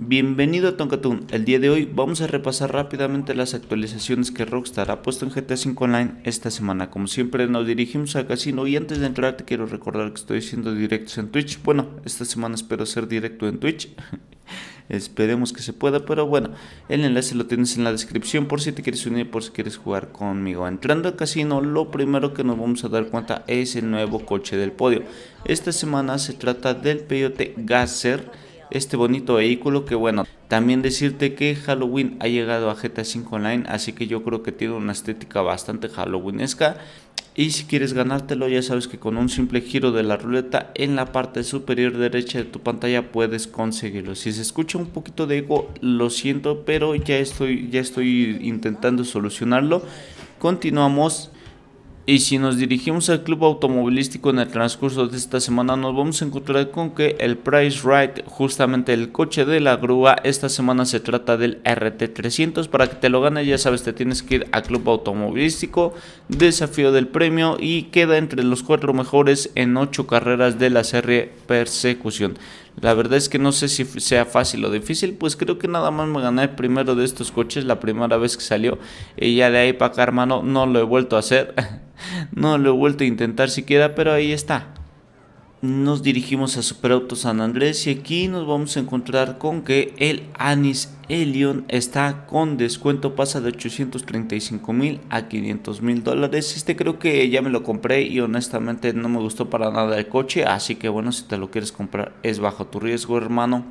Bienvenido a TonkaToon, el día de hoy vamos a repasar rápidamente las actualizaciones que Rockstar ha puesto en GTA V Online esta semana. Como siempre nos dirigimos al casino y antes de entrar te quiero recordar que estoy haciendo directos en Twitch. Bueno, esta semana espero ser directo en Twitch. Esperemos que se pueda, pero bueno, el enlace lo tienes en la descripción por si te quieres unir, por si quieres jugar conmigo. Entrando al casino, lo primero que nos vamos a dar cuenta es el nuevo coche del podio. Esta semana se trata del Peyote Gasser este bonito vehículo que bueno también decirte que Halloween ha llegado a GTA 5 Online así que yo creo que tiene una estética bastante halloweenesca y si quieres ganártelo ya sabes que con un simple giro de la ruleta en la parte superior derecha de tu pantalla puedes conseguirlo. Si se escucha un poquito de eco lo siento pero ya estoy, ya estoy intentando solucionarlo. Continuamos y si nos dirigimos al club automovilístico en el transcurso de esta semana, nos vamos a encontrar con que el Price Right, justamente el coche de la grúa, esta semana se trata del RT300. Para que te lo gane, ya sabes, te tienes que ir al club automovilístico, desafío del premio y queda entre los cuatro mejores en ocho carreras de la serie Persecución. La verdad es que no sé si sea fácil o difícil, pues creo que nada más me gané el primero de estos coches la primera vez que salió y ya de ahí para acá, hermano, no lo he vuelto a hacer. No lo he vuelto a intentar siquiera, pero ahí está. Nos dirigimos a Superauto San Andrés y aquí nos vamos a encontrar con que el Anis Elion está con descuento, pasa de 835 mil a 500 mil dólares. Este creo que ya me lo compré y honestamente no me gustó para nada el coche, así que bueno, si te lo quieres comprar es bajo tu riesgo hermano.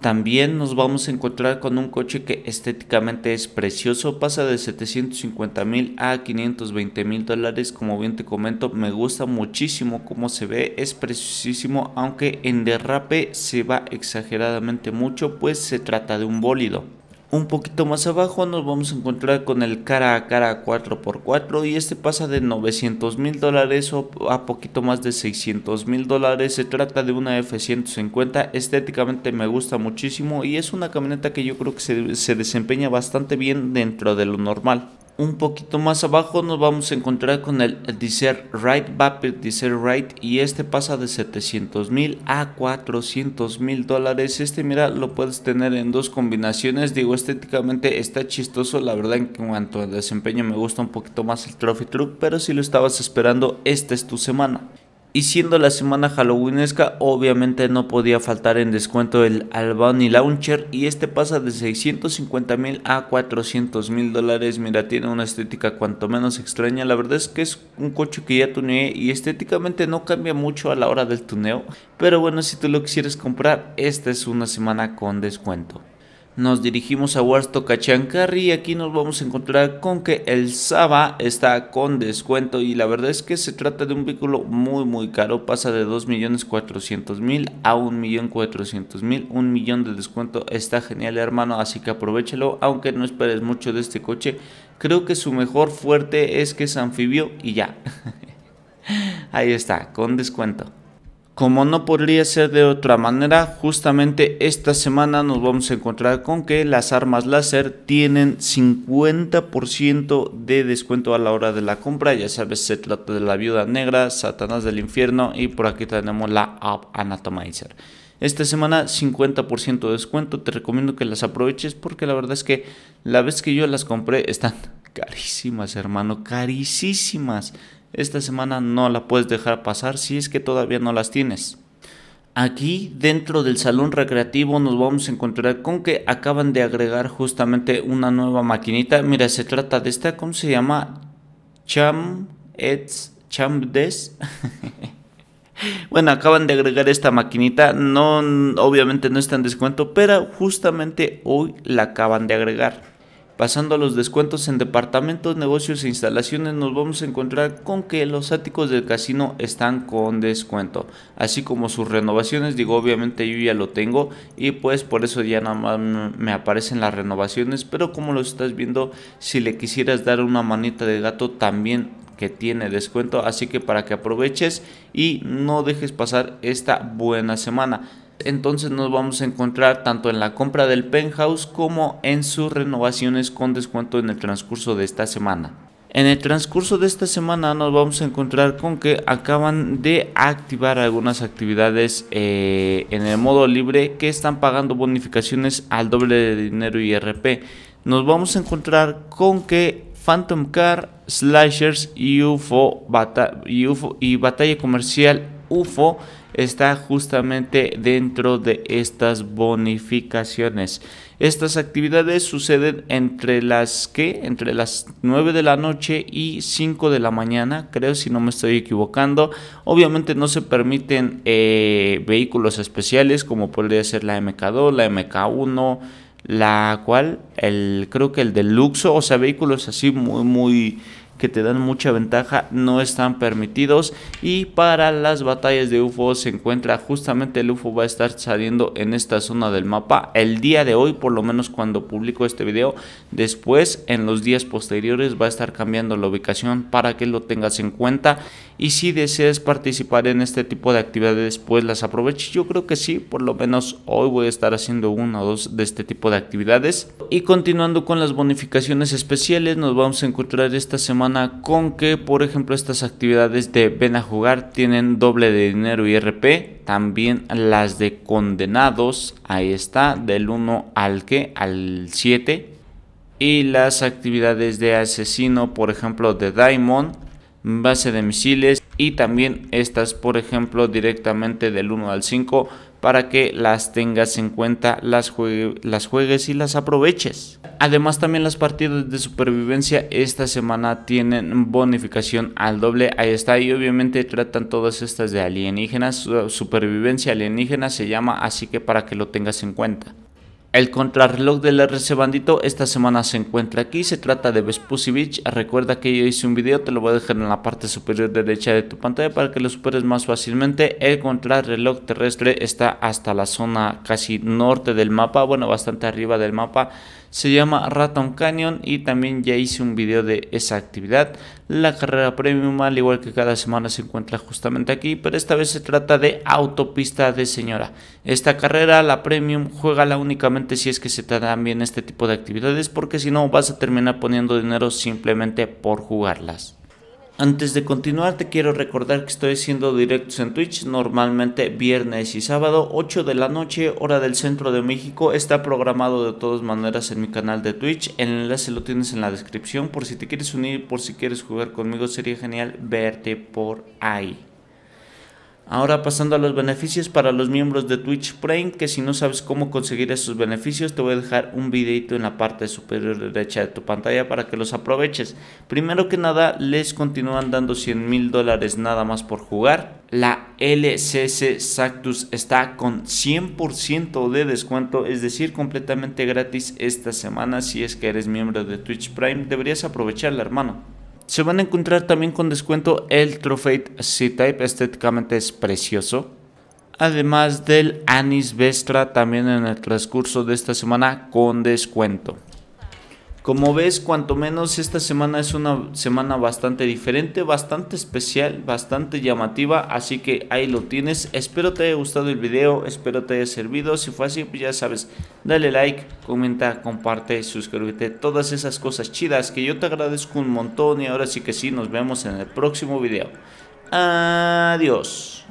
También nos vamos a encontrar con un coche que estéticamente es precioso, pasa de 750 mil a 520 mil dólares, como bien te comento, me gusta muchísimo cómo se ve, es preciosísimo, aunque en derrape se va exageradamente mucho, pues se trata de un bólido. Un poquito más abajo nos vamos a encontrar con el cara a cara 4x4 y este pasa de 900 mil dólares a poquito más de 600 mil dólares. Se trata de una F-150, estéticamente me gusta muchísimo y es una camioneta que yo creo que se, se desempeña bastante bien dentro de lo normal un poquito más abajo nos vamos a encontrar con el Desert Right, Vapid Desert Right y este pasa de 700 mil a 400 mil dólares. Este mira lo puedes tener en dos combinaciones, digo estéticamente está chistoso, la verdad en cuanto al desempeño me gusta un poquito más el Trophy Truck, pero si lo estabas esperando esta es tu semana. Y siendo la semana halloweenesca, obviamente no podía faltar en descuento el Albany Launcher y este pasa de 650 mil a 400 mil dólares. Mira, tiene una estética cuanto menos extraña. La verdad es que es un coche que ya tuneé y estéticamente no cambia mucho a la hora del tuneo. Pero bueno, si tú lo quisieras comprar, esta es una semana con descuento nos dirigimos a Huerto Cachancarri y aquí nos vamos a encontrar con que el Saba está con descuento y la verdad es que se trata de un vehículo muy muy caro, pasa de 2.400.000 a 1.400.000, un millón de descuento, está genial hermano, así que aprovechalo, aunque no esperes mucho de este coche, creo que su mejor fuerte es que es anfibio y ya. Ahí está, con descuento. Como no podría ser de otra manera, justamente esta semana nos vamos a encontrar con que las armas láser tienen 50% de descuento a la hora de la compra. Ya sabes, se trata de la viuda negra, Satanás del infierno y por aquí tenemos la app Anatomizer. Esta semana 50% de descuento, te recomiendo que las aproveches porque la verdad es que la vez que yo las compré están carísimas, hermano, carísimas. Esta semana no la puedes dejar pasar si es que todavía no las tienes. Aquí dentro del salón recreativo nos vamos a encontrar con que acaban de agregar justamente una nueva maquinita. Mira, se trata de esta, ¿cómo se llama? Cham Eds Des bueno, acaban de agregar esta maquinita. No, obviamente no está en descuento, pero justamente hoy la acaban de agregar. Pasando a los descuentos en departamentos, negocios e instalaciones, nos vamos a encontrar con que los áticos del casino están con descuento, así como sus renovaciones. Digo, obviamente yo ya lo tengo y pues por eso ya nada más me aparecen las renovaciones, pero como lo estás viendo, si le quisieras dar una manita de gato, también que tiene descuento, así que para que aproveches y no dejes pasar esta buena semana entonces nos vamos a encontrar tanto en la compra del penthouse como en sus renovaciones con descuento en el transcurso de esta semana. En el transcurso de esta semana nos vamos a encontrar con que acaban de activar algunas actividades eh, en el modo libre que están pagando bonificaciones al doble de dinero IRP. Nos vamos a encontrar con que Phantom Car, Slashers UFO y Batalla Comercial UFO está justamente dentro de estas bonificaciones. Estas actividades suceden entre las que entre las 9 de la noche y 5 de la mañana, creo si no me estoy equivocando. Obviamente no se permiten eh, vehículos especiales como podría ser la MK2, la MK1, la cual el creo que el deluxo, o sea, vehículos así muy muy que te dan mucha ventaja no están permitidos y para las batallas de UFO se encuentra justamente el UFO va a estar saliendo en esta zona del mapa el día de hoy por lo menos cuando publico este video después en los días posteriores va a estar cambiando la ubicación para que lo tengas en cuenta y si deseas participar en este tipo de actividades pues las aproveches yo creo que sí por lo menos hoy voy a estar haciendo uno o dos de este tipo de actividades y continuando con las bonificaciones especiales nos vamos a encontrar esta semana con que, por ejemplo, estas actividades de ven a jugar tienen doble de dinero y RP. También las de condenados, ahí está, del 1 al que, al 7. Y las actividades de asesino, por ejemplo, de Diamond, base de misiles. Y también estas, por ejemplo, directamente del 1 al 5 para que las tengas en cuenta, las, juegues y las aproveches. Además también las partidas de supervivencia esta semana tienen bonificación al doble, ahí está, y obviamente tratan todas estas de alienígenas, supervivencia alienígena se llama, así que para que lo tengas en cuenta. El contrarreloj del RC Bandito esta semana se encuentra aquí, se trata de Vespucci Beach, recuerda que yo hice un video, te lo voy a dejar en la parte superior derecha de tu pantalla para que lo superes más fácilmente, el contrarreloj terrestre está hasta la zona casi norte del mapa, bueno bastante arriba del mapa, se llama Raton Canyon y también ya hice un video de esa actividad. La carrera premium, al igual que cada semana, se encuentra justamente aquí, pero esta vez se trata de autopista de señora. Esta carrera, la premium, juégala únicamente si es que se te dan bien este tipo de actividades, porque si no vas a terminar poniendo dinero simplemente por jugarlas. Antes de continuar te quiero recordar que estoy haciendo directos en Twitch normalmente viernes y sábado 8 de la noche hora del centro de México está programado de todas maneras en mi canal de Twitch el enlace lo tienes en la descripción por si te quieres unir por si quieres jugar conmigo sería genial verte por ahí. Ahora pasando a los beneficios para los miembros de Twitch Prime, que si no sabes cómo conseguir esos beneficios, te voy a dejar un videito en la parte superior derecha de tu pantalla para que los aproveches. Primero que nada, les continúan dando 100 mil dólares nada más por jugar. La LCC Sactus está con 100% de descuento, es decir, completamente gratis esta semana. Si es que eres miembro de Twitch Prime, deberías aprovecharla, hermano. Se van a encontrar también con descuento el Trophate C-Type, estéticamente es precioso. Además del Anis Vestra también en el transcurso de esta semana con descuento. Como ves, cuanto menos esta semana es una semana bastante diferente, bastante especial, bastante llamativa, así que ahí lo tienes. Espero te haya gustado el video, espero te haya servido. Si fue así, pues ya sabes, dale like, comenta, comparte, suscríbete, todas esas cosas chidas que yo te agradezco un montón y ahora sí que sí, nos vemos en el próximo video. Adiós.